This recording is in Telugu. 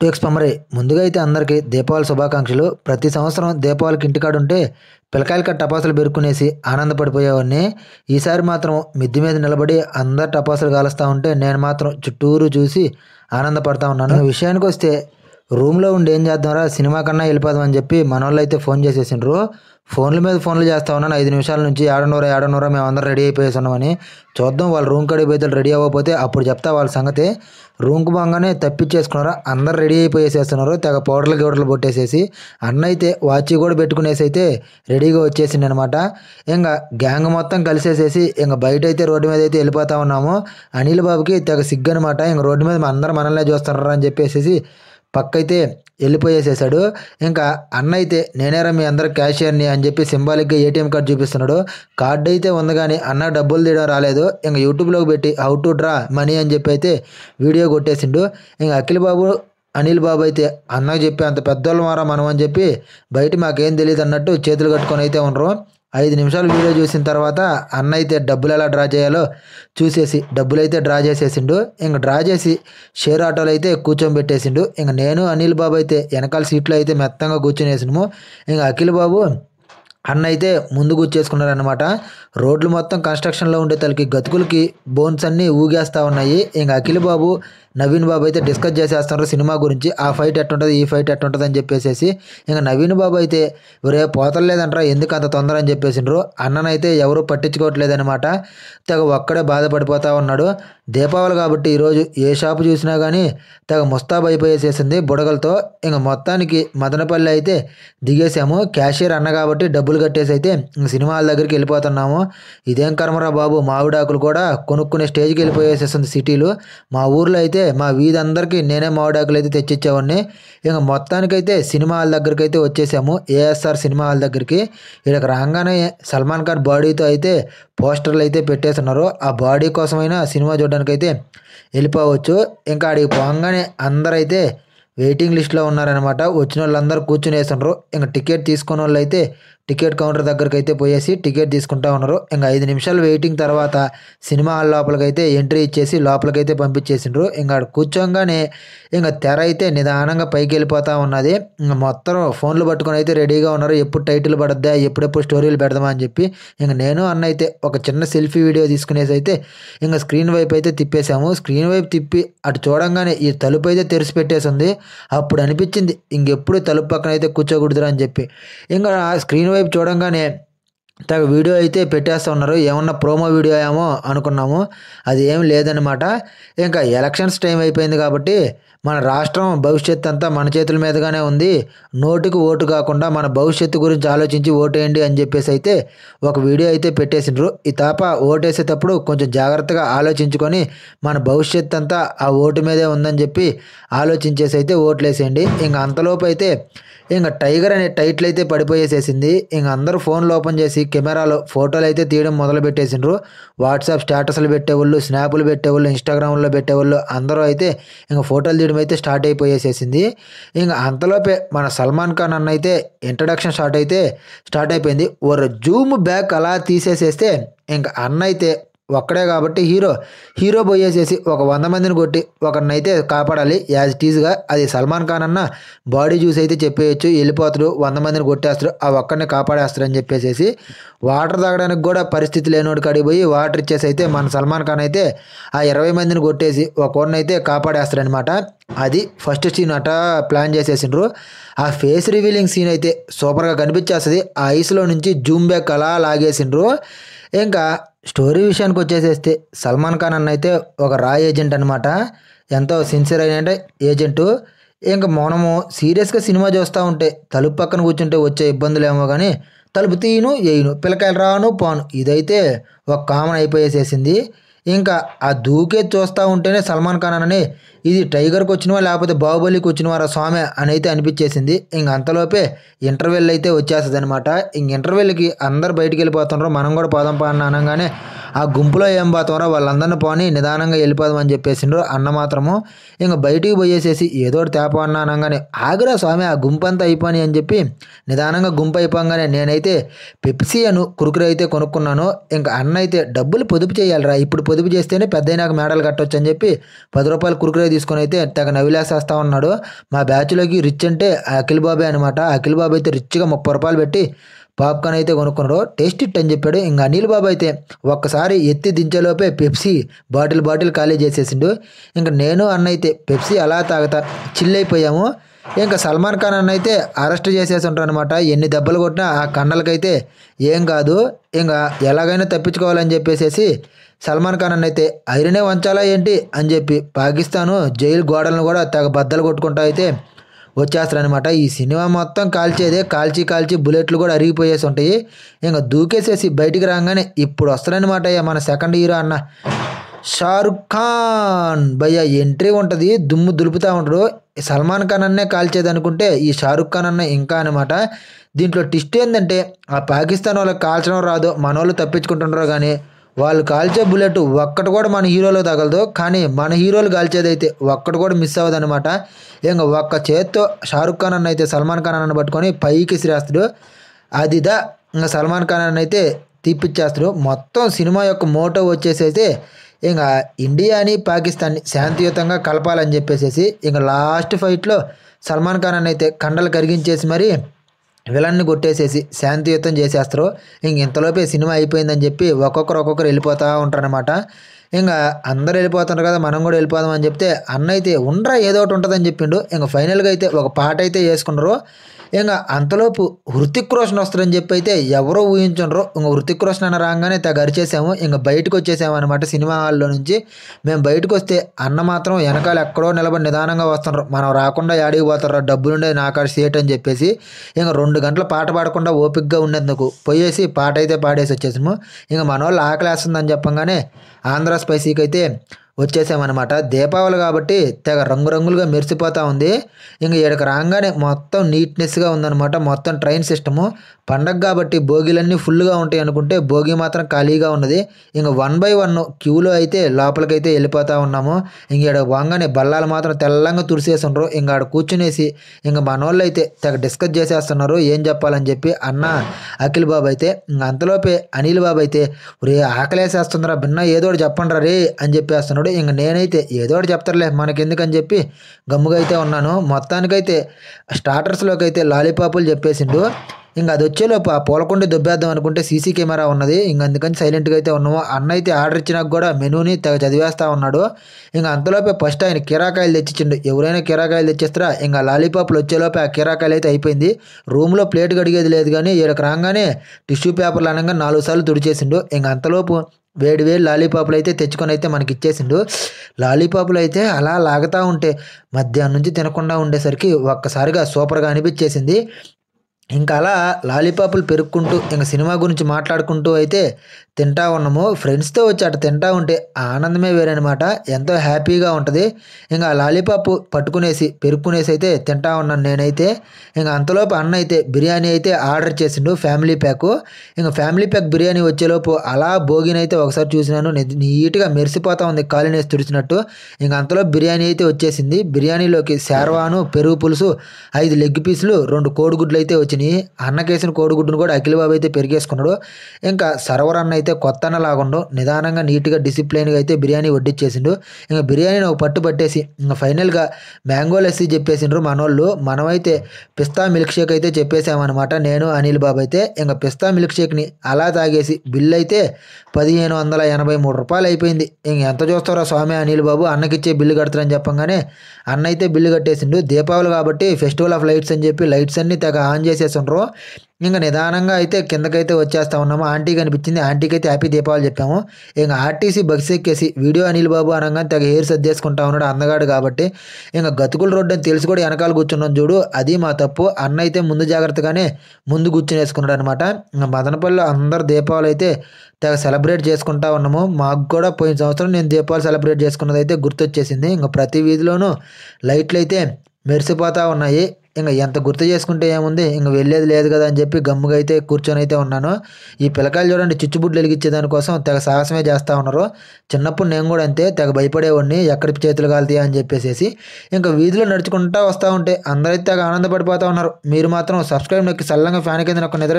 టూ ఎక్స్ పమరే ముందుగా అయితే అందరికీ దీపావళి శుభాకాంక్షలు ప్రతి సంవత్సరం దీపావళికి ఇంటికాడుంటే పిల్లకాయలకి టపాసులు పెరుక్కునేసి ఆనందపడిపోయేవాడిని ఈసారి మాత్రం మిద్ది మీద నిలబడి అందరు టపాసులు కాలుస్తూ ఉంటే నేను మాత్రం చుట్టూరు చూసి ఆనందపడతా ఉన్నాను విషయానికి వస్తే రూమ్లో ఉండి ఏం చేద్దాంరా సినిమా కన్నా వెళ్ళిపోదామని చెప్పి చెప్పి మనోళ్ళు అయితే ఫోన్ చేసేసిండ్రు ఫోన్ల మీద ఫోన్లు చేస్తా ఉన్నాను ఐదు నిమిషాల నుంచి ఏడన్నర ఏడన్నర మేము అందరం రెడీ అయిపోయేసి ఉన్నామని చూద్దాం వాళ్ళు రూమ్ కడిగి పోతే రెడీ అవ్వకపోతే అప్పుడు చెప్తా వాళ్ళ సంగతి రూమ్కు బాగానే తప్పించేసుకున్నారు అందరు రెడీ అయిపోయేసేస్తున్నారు తెగ పౌడర్లు గౌడర్లు పొట్టేసేసి అన్న అయితే వాచి కూడా పెట్టుకునేసి అయితే రెడీగా వచ్చేసింది అనమాట ఇంకా గ్యాంగ్ మొత్తం కలిసేసేసి ఇంకా బయట అయితే రోడ్డు మీద అయితే వెళ్ళిపోతా ఉన్నాము అనిల్ బాబుకి తెగ సిగ్గు అనమాట ఇంక రోడ్డు మీద అందరం మనల్నే చూస్తున్నారా అని చెప్పేసి పక్కైతే వెళ్ళిపోయేసేసాడు ఇంకా అన్న అయితే నేనేరా మీ అందరు క్యాషియర్ని అని చెప్పి సింబాలిక్గా ఏటీఎం కార్డు చూపిస్తున్నాడు కార్డు అయితే ఉంది కానీ అన్న డబ్బులు తీయడం రాలేదు ఇంకా యూట్యూబ్లోకి పెట్టి హౌ టు డ్రా మనీ అని చెప్పి అయితే వీడియో కొట్టేసిండు ఇంకా అఖిల్ బాబు అనిల్ బాబు అయితే అన్నకు చెప్పి అంత పెద్దోళ్ళు మారా మనం అని చెప్పి బయట మాకేం తెలియదు అన్నట్టు చేతులు కట్టుకొని అయితే ఉండరు ఐదు నిమిషాలు వీడియో చూసిన తర్వాత అన్న అయితే డబ్బులు ఎలా డ్రా చేయాలో చూసేసి డబ్బులు అయితే డ్రా చేసేసిండు ఇంక డ్రా చేసి షేర్ ఆటోలు అయితే కూర్చోబెట్టేసిండు ఇంక నేను అనిల్ బాబు అయితే వెనకాల సీట్లో అయితే మెత్తంగా కూర్చునేసినాము ఇంక అఖిల్ బాబు అన్న అయితే ముందు కూర్చేసుకున్నారనమాట రోడ్లు మొత్తం కన్స్ట్రక్షన్లో ఉండే తలకి గతుకులకి బోన్స్ అన్నీ ఊగేస్తూ ఉన్నాయి ఇంక అఖిల్ బాబు నవీన్ బాబు అయితే డిస్కస్ చేసేస్తున్నారు సినిమా గురించి ఆ ఫైట్ ఎట్టుంటుంది ఈ ఫైట్ ఎట్టుంటుంది అని చెప్పేసి ఇంకా నవీన్ బాబు అయితే ఒరే పోతలేదంటారా ఎందుకు అంత తొందర అని చెప్పేసిండ్రు అన్ననైతే ఎవరు అనమాట తెగ ఒక్కడే బాధపడిపోతా ఉన్నాడు దీపావళి కాబట్టి ఈరోజు ఏ షాపు చూసినా కానీ తెగ ముస్తాబ్ అయిపోయేసేసింది బుడగలతో ఇంక మొత్తానికి మదనపల్లి అయితే దిగేసాము క్యాషియర్ అన్న కాబట్టి డబ్బులు కట్టేసి అయితే సినిమా సినిమాల దగ్గరికి వెళ్ళిపోతున్నాము ఇదేం కర్మరా బాబు మావిడాకులు కూడా కొనుక్కునే స్టేజ్కి వెళ్ళిపోయేసేసింది సిటీలు మా ఊర్లో అయితే మా వీధందరికీ నేనే మావిడాకులు అయితే తెచ్చిచ్చేవాడిని ఇక మొత్తానికైతే సినిమా హాల్ దగ్గరికి అయితే వచ్చేసాము ఏఎస్ఆర్ సినిమా హాల్ దగ్గరికి ఇక్కడ రాగానే సల్మాన్ ఖాన్ బాడీతో అయితే పోస్టర్లు అయితే పెట్టేస్తున్నారు ఆ బాడీ కోసమైనా సినిమా చూడడానికి అయితే వెళ్ళిపోవచ్చు ఇంకా అడిగి పోగానే అందరైతే వెయిటింగ్ లిస్ట్లో ఉన్నారనమాట వచ్చిన వాళ్ళందరూ కూర్చుని వేస్తున్నారు ఇంకా టికెట్ తీసుకున్న వాళ్ళు అయితే టికెట్ కౌంటర్ దగ్గరికి అయితే పోయేసి టికెట్ తీసుకుంటా ఉన్నారు ఇంకా ఐదు నిమిషాలు వెయిటింగ్ తర్వాత సినిమా హాల్ లోపలికైతే ఎంట్రీ ఇచ్చేసి లోపలికైతే పంపించేసిండ్రు ఇంకా కూర్చోగానే ఇంకా తెర అయితే నిదానంగా పైకి వెళ్ళిపోతా ఉన్నది ఇంకా మొత్తం ఫోన్లు పట్టుకొని అయితే రెడీగా ఉన్నారు ఎప్పుడు టైటిల్ పడద్దా ఎప్పుడెప్పుడు స్టోరీలు పెడదామా అని చెప్పి ఇంకా నేను అన్న అయితే ఒక చిన్న సెల్ఫీ వీడియో తీసుకునేసి అయితే ఇంకా స్క్రీన్ వైపు అయితే తిప్పేశాము స్క్రీన్ వైపు తిప్పి అటు చూడంగానే ఈ తలుపు అయితే తెరిచి పెట్టేసింది అప్పుడు అనిపించింది ఇంకెప్పుడు తలుపు పక్కన అయితే కూర్చోకూడదురా అని చెప్పి ఇంకా స్క్రీన్ వైపు వైపు చూడంగానే తగ వీడియో అయితే పెట్టేస్తూ ఉన్నారు ఏమన్నా ప్రోమో వీడియో ఏమో అనుకున్నాము అది ఏం లేదనమాట ఇంకా ఎలక్షన్స్ టైం అయిపోయింది కాబట్టి మన రాష్ట్రం భవిష్యత్ అంతా మన చేతుల మీదుగానే ఉంది నోటుకు ఓటు కాకుండా మన భవిష్యత్తు గురించి ఆలోచించి ఓటేయండి అని చెప్పేసి అయితే ఒక వీడియో అయితే పెట్టేసిండ్రు ఈ తాప ఓటేసేటప్పుడు కొంచెం జాగ్రత్తగా ఆలోచించుకొని మన భవిష్యత్ అంతా ఆ ఓటు మీదే ఉందని చెప్పి ఆలోచించేసి అయితే ఓట్లేసేయండి ఇంకా అంతలోపు అయితే ఇంకా టైగర్ అనే టైటిల్ అయితే పడిపోయేసేసింది ఇంకా అందరూ ఫోన్లు ఓపెన్ చేసి కెమెరాలో ఫోటోలు అయితే తీయడం మొదలు పెట్టేసిండ్రు వాట్సాప్ స్టేటస్లు పెట్టేవాళ్ళు స్నాప్లు పెట్టేవాళ్ళు ఇన్స్టాగ్రామ్లో పెట్టేవాళ్ళు అందరూ అయితే ఇంకా ఫోటోలు తీయడం అయితే స్టార్ట్ అయిపోయేసేసింది ఇంకా అంతలోపే మన సల్మాన్ ఖాన్ అన్న అయితే ఇంట్రడక్షన్ స్టార్ట్ అయితే స్టార్ట్ అయిపోయింది ఒక జూమ్ బ్యాక్ అలా తీసేసేస్తే ఇంకా అన్న అయితే ఒక్కడే కాబట్టి హీరో హీరో పోయేసేసి ఒక వంద మందిని కొట్టి ఒకరినైతే కాపాడాలి యాజ్ టీజ్గా అది సల్మాన్ ఖాన్ అన్న బాడీ చూసి అయితే చెప్పేయచ్చు వెళ్ళిపోతాడు వంద మందిని కొట్టేస్తారు ఆ ఒక్కరిని కాపాడేస్తారు అని చెప్పేసి వాటర్ తాగడానికి కూడా పరిస్థితి లేనోడు అడిగిపోయి వాటర్ ఇచ్చేసి అయితే మన సల్మాన్ ఖాన్ అయితే ఆ ఇరవై మందిని కొట్టేసి ఒకరిని అయితే కాపాడేస్తారనమాట అది ఫస్ట్ సీన్ అట ప్లాన్ చేసేసిండ్రు ఆ ఫేస్ రివీలింగ్ సీన్ అయితే సూపర్గా కనిపించేస్తుంది ఆ ఐస్లో నుంచి జూమ్ బ్యాక్ అలా లాగేసిండ్రు ఇంకా స్టోరీ విషయానికి వచ్చేసేస్తే సల్మాన్ ఖాన్ అన్న అయితే ఒక రా ఏజెంట్ అనమాట ఎంతో సిన్సియర్ అయిన ఏజెంటు ఇంకా మనము సీరియస్గా సినిమా చూస్తూ ఉంటే తలుపు పక్కన కూర్చుంటే వచ్చే ఇబ్బందులు ఏమో కానీ తలుపు తీయను వేయను పిల్లకాయలు రాను పోను ఇదైతే ఒక కామన్ అయిపోయేసేసింది ఇంకా ఆ దూకే చూస్తూ ఉంటేనే సల్మాన్ ఖాన్ అనని ఇది టైగర్కి వచ్చినవా లేకపోతే బాహుబలికి వచ్చినవారా స్వామి అని అయితే అనిపించేసింది ఇంక అంతలోపే ఇంటర్వెల్ అయితే వచ్చేస్తుంది అనమాట ఇంక ఇంటర్వెల్కి అందరు బయటికి వెళ్ళిపోతున్నారు మనం కూడా పోదాం పా అన్న అనగానే ఆ గుంపులో ఏం బా త్వర వాళ్ళందరినీ పోని నిదానంగా వెళ్ళిపోదామని చెప్పేసిండ్రు అన్న మాత్రము ఇంక బయటికి పోయేసేసి ఏదో తేప అన్నానంగానే అనగానే ఆగురా స్వామి ఆ గుంపు అంతా అయిపోయి అని చెప్పి నిదానంగా గుంపు అయిపోగానే నేనైతే పెప్సీ అను కురుకురు అయితే కొనుక్కున్నాను ఇంకా అన్న అయితే డబ్బులు పొదుపు చేయాలిరా ఇప్పుడు పొదుపు చేస్తేనే పెద్ద అయినాక మేడలు కట్టొచ్చు అని చెప్పి పది రూపాయలు కురుకురే తీసుకొని అయితే తెగ నవిలేసేస్తా ఉన్నాడు మా బ్యాచ్లోకి రిచ్ అంటే అఖిల్ బాబే అనమాట అఖిల్ బాబు అయితే రిచ్గా ముప్పై రూపాయలు పెట్టి పాప్కార్న్ అయితే కొనుక్కున్నాడు టేస్ట్ ఇట్ అని చెప్పాడు ఇంకా అనిల్ బాబు అయితే ఒక్కసారి ఎత్తి దించేలోపే పెప్సీ బాటిల్ బాటిల్ ఖాళీ చేసేసిండు ఇంకా నేను అన్న అయితే పెప్సీ అలా తాగుతా అయిపోయాము ఇంకా సల్మాన్ ఖాన్ అన్న అయితే అరెస్ట్ చేసేసి ఉంటారనమాట ఎన్ని దెబ్బలు కొట్టినా ఆ కన్నలకైతే ఏం కాదు ఇంకా ఎలాగైనా తప్పించుకోవాలని చెప్పేసి సల్మాన్ ఖాన్ అన్న అయితే ఐరనే వంచాలా ఏంటి అని చెప్పి పాకిస్తాను జైలు గోడలను కూడా తెగ బద్దలు కొట్టుకుంటా అయితే వచ్చేస్తారనమాట ఈ సినిమా మొత్తం కాల్చేదే కాల్చి కాల్చి బుల్లెట్లు కూడా అరిగిపోయేసి ఉంటాయి ఇంకా దూకేసేసి బయటికి రాగానే ఇప్పుడు వస్తారనమాట మన సెకండ్ హీరో అన్న షారుఖ్ ఖాన్ భయ్య ఎంట్రీ ఉంటుంది దుమ్ము దులుపుతూ ఉంటాడు సల్మాన్ ఖాన్ అన్నే కాల్చేది అనుకుంటే ఈ షారుఖ్ ఖాన్ అన్న ఇంకా అనమాట దీంట్లో టిస్ట్ ఏంటంటే ఆ పాకిస్తాన్ వాళ్ళకి కాల్చడం రాదు మన వాళ్ళు తప్పించుకుంటుండ్రో కానీ వాళ్ళు కాల్చే బుల్లెట్ ఒక్కటి కూడా మన హీరోలో తగలదు కానీ మన హీరోలు కాల్చేది అయితే ఒక్కటి కూడా మిస్ అవ్వదు అనమాట ఇంక ఒక్క చేత్తో షారుఖ్ ఖాన్ అన్న అయితే సల్మాన్ ఖాన్ అన్న పట్టుకొని పైకి శ్రేస్తాడు అదిదా ఇంకా సల్మాన్ ఖాన్ అన్న అయితే తీపిచ్చేస్తాడు మొత్తం సినిమా యొక్క మోటో వచ్చేసి అయితే ఇంకా ఇండియాని పాకిస్తాన్ని శాంతియుతంగా కలపాలని చెప్పేసి ఇంకా లాస్ట్ ఫైట్లో సల్మాన్ ఖాన్ అన్న అయితే కండలు కరిగించేసి మరి విలన్ని కొట్టేసేసి శాంతియుతం చేసేస్తారు ఇంక ఇంతలోపే సినిమా అయిపోయిందని చెప్పి ఒక్కొక్కరు ఒక్కొక్కరు వెళ్ళిపోతూ ఉంటారనమాట ఇంకా అందరు వెళ్ళిపోతున్నారు కదా మనం కూడా వెళ్ళిపోదాం అని చెప్తే అన్న అయితే ఉండరా ఏదో ఒకటి ఉంటుందని చెప్పిండు ఇంక ఫైనల్గా అయితే ఒక పాట అయితే వేసుకున్నారు ఇంకా అంతలోపు హృతిక్ రోషన్ వస్తారని చెప్పి అయితే ఎవరో ఊహించరు ఇంకా హృతిక్ రోషన్ అని రాగానే తెగ అరిచేసాము ఇంకా బయటకు వచ్చేసాము అనమాట సినిమా హాల్లో నుంచి మేము బయటకు వస్తే అన్న మాత్రం వెనకాల ఎక్కడో నిలబడి నిదానంగా వస్తున్నారు మనం రాకుండా యాడికి పోతారా డబ్బులుండే నాకాడ సీట్ అని చెప్పేసి ఇంకా రెండు గంటల పాట పాడకుండా ఓపిక్గా ఉండేందుకు పోయేసి పాట అయితే పాడేసి వచ్చేసాము ఇంకా మన వాళ్ళు ఆకలేస్తుందని చెప్పంగానే ఆంధ్ర స్పైసీకి అయితే వచ్చేసామన్నమాట దీపావళి కాబట్టి తెగ రంగురంగులుగా మెరిసిపోతూ ఉంది ఇంక ఇక్కడికి రాగానే మొత్తం నీట్నెస్గా ఉందన్నమాట మొత్తం ట్రైన్ సిస్టము పండగ కాబట్టి బోగీలన్నీ ఫుల్గా ఉంటాయి అనుకుంటే భోగి మాత్రం ఖాళీగా ఉన్నది ఇంక వన్ బై వన్ క్యూలో అయితే లోపలికైతే వెళ్ళిపోతూ ఉన్నాము ఇంక ఇక్కడ వంగానే బల్లాలు మాత్రం తెల్లంగా తుడిసేసి ఉండరు ఇంక ఆడ కూర్చునేసి ఇంక మన అయితే తెగ డిస్కస్ చేసేస్తున్నారు ఏం చెప్పాలని చెప్పి అన్న అఖిల్ బాబు అయితే అంతలోపే అనిల్ బాబు అయితే రే ఆకలేసేస్తుందిరా భిన్న ఏదో చెప్పండి రే అని చెప్పేస్తున్నాడు అప్పుడు ఇంక నేనైతే ఏదో ఒకటి చెప్తారులే మనకెందుకని చెప్పి గమ్ముగా అయితే ఉన్నాను మొత్తానికైతే స్టార్టర్స్లోకి అయితే లాలీపాపులు చెప్పేసిండు ఇంక అది వచ్చేలోపు ఆ దుబ్బేద్దాం అనుకుంటే సీసీ కెమెరా ఉన్నది ఇంక అందుకని సైలెంట్గా అయితే ఉన్నాము అన్న అయితే ఆర్డర్ ఇచ్చినాక కూడా మెనూని తెగ చదివేస్తా ఉన్నాడు ఇంక అంతలోపే ఫస్ట్ ఆయన కీరాకాయలు తెచ్చిచ్చిండు ఎవరైనా కీరాకాయలు తెచ్చేస్తారా ఇంకా లాలీపాప్లు వచ్చేలోపే ఆ కీరాకాయలు అయితే అయిపోయింది రూమ్లో ప్లేట్ కడిగేది లేదు కానీ ఈడకు రాగానే టిష్యూ పేపర్లు అనగా నాలుగు సార్లు తుడిచేసిండు ఇంక అంతలోపు వేడి వేడి లాలీపాపులు అయితే తెచ్చుకొని అయితే మనకి ఇచ్చేసిండు లాలీపాపులు అయితే అలా లాగుతూ ఉంటే మధ్యాహ్నం నుంచి తినకుండా ఉండేసరికి ఒక్కసారిగా సూపర్గా అనిపించేసింది ఇంకా అలా లాలీపాపులు పెరుక్కుంటూ ఇంకా సినిమా గురించి మాట్లాడుకుంటూ అయితే తింటా ఉన్నాము ఫ్రెండ్స్తో వచ్చి అటు తింటా ఉంటే ఆనందమే అనమాట ఎంతో హ్యాపీగా ఉంటుంది ఇంకా లాలీపాప్ పట్టుకునేసి పెరుక్కునేసి అయితే తింటా ఉన్నాను నేనైతే ఇంకా అంతలోపు అన్న అయితే బిర్యానీ అయితే ఆర్డర్ చేసిండు ఫ్యామిలీ ప్యాక్ ఇంకా ఫ్యామిలీ ప్యాక్ బిర్యానీ వచ్చేలోపు అలా భోగిని అయితే ఒకసారి చూసినాను నీట్గా మెరిసిపోతా ఉంది కాలినేసి తుడిచినట్టు ఇంకా అంతలో బిర్యానీ అయితే వచ్చేసింది బిర్యానీలోకి శార్వాను పెరుగు పులుసు ఐదు లెగ్ పీసులు రెండు కోడిగుడ్లు అయితే వచ్చింది కోడిగుచ్చిని అన్నకేసిన కోడిగుడ్డును కూడా అఖిల బాబు అయితే పెరిగేసుకున్నాడు ఇంకా సర్వర్ అన్న అయితే కొత్త అన్న లాగుండు నిదానంగా నీట్గా డిసిప్లైన్గా అయితే బిర్యానీ వడ్డిచ్చేసిండు ఇంకా బిర్యానీ నువ్వు పట్టు పట్టేసి ఇంకా ఫైనల్గా మ్యాంగో లెస్సి చెప్పేసిండ్రు మనోళ్ళు మనమైతే పిస్తా మిల్క్ షేక్ అయితే చెప్పేసామన్నమాట నేను అనిల్ బాబు అయితే ఇంకా పిస్తా మిల్క్ షేక్ని అలా తాగేసి బిల్ అయితే పదిహేను వందల ఎనభై మూడు రూపాయలు అయిపోయింది ఇంక ఎంత చూస్తారో స్వామి అనిల్ బాబు అన్నకిచ్చే బిల్లు కడతారని చెప్పంగానే అన్న అయితే బిల్లు కట్టేసిండు దీపావళి కాబట్టి ఫెస్టివల్ ఆఫ్ లైట్స్ అని చెప్పి లైట్స్ అన్ని తెగ ఆన్ చేసి చేసినారు ఇంకా నిదానంగా అయితే కిందకైతే వచ్చేస్తా ఉన్నాము ఆంటీ కనిపించింది ఆంటీకి అయితే హ్యాపీ దీపావళి చెప్పాము ఇంకా ఆర్టీసీ బస్ ఎక్కేసి వీడియో అనిల్ బాబు అనగానే తెగ హెయిర్ చేసుకుంటా ఉన్నాడు అందగాడు కాబట్టి ఇంకా గతుకుల రోడ్డు అని తెలిసి కూడా వెనకాల కూర్చున్నాం చూడు అది మా తప్పు అన్న అయితే ముందు జాగ్రత్తగానే ముందు వేసుకున్నాడు అనమాట ఇంకా మదనపల్లిలో అందరు దీపావళి అయితే తెగ సెలబ్రేట్ చేసుకుంటా ఉన్నాము మాకు కూడా పోయిన సంవత్సరం నేను దీపావళి సెలబ్రేట్ చేసుకున్నది అయితే గుర్తొచ్చేసింది ఇంకా ప్రతి వీధిలోనూ లైట్లు అయితే మెరిసిపోతూ ఉన్నాయి ఇంకా ఎంత గుర్తు చేసుకుంటే ఏముంది ఇంక వెళ్ళేది లేదు కదా అని చెప్పి గమ్ముగా అయితే కూర్చొని అయితే ఉన్నాను ఈ పిల్లకాయలు చూడండి చిచ్చుబుడ్లు వెలిగించే దానికోసం తెగ సాహసమే చేస్తూ ఉన్నారు చిన్నప్పుడు నేను కూడా అంతే తెగ భయపడేవాడిని ఎక్కడి చేతులు కాలుతాయా అని చెప్పేసి ఇంకా వీధిలో నడుచుకుంటా వస్తూ ఉంటే అందరైతే తెగ ఆనందపడిపోతూ ఉన్నారు మీరు మాత్రం సబ్స్క్రైబ్ నొక్కి సల్లంగా ఫ్యాన్ కింద ఒక నిద్ర